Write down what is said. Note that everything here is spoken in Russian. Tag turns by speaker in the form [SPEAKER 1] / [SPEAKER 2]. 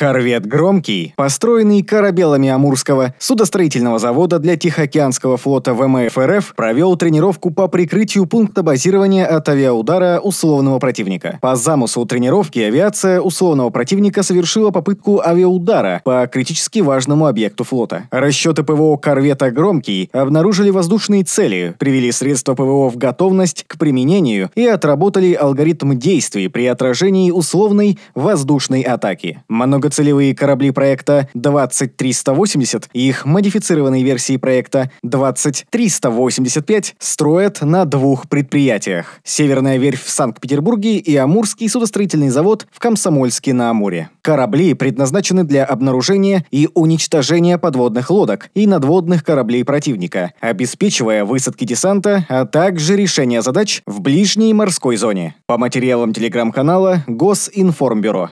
[SPEAKER 1] Корвет «Громкий», построенный корабелами Амурского судостроительного завода для Тихоокеанского флота ВМФ РФ, провел тренировку по прикрытию пункта базирования от авиаудара условного противника. По замыслу тренировки авиация условного противника совершила попытку авиаудара по критически важному объекту флота. Расчеты ПВО корвета «Громкий» обнаружили воздушные цели, привели средства ПВО в готовность к применению и отработали алгоритм действий при отражении условной воздушной атаки. Много Целевые корабли проекта 20380 и их модифицированные версии проекта 20385 строят на двух предприятиях – Северная верфь в Санкт-Петербурге и Амурский судостроительный завод в Комсомольске-на-Амуре. Корабли предназначены для обнаружения и уничтожения подводных лодок и надводных кораблей противника, обеспечивая высадки десанта, а также решение задач в ближней морской зоне. По материалам телеграм-канала Госинформбюро.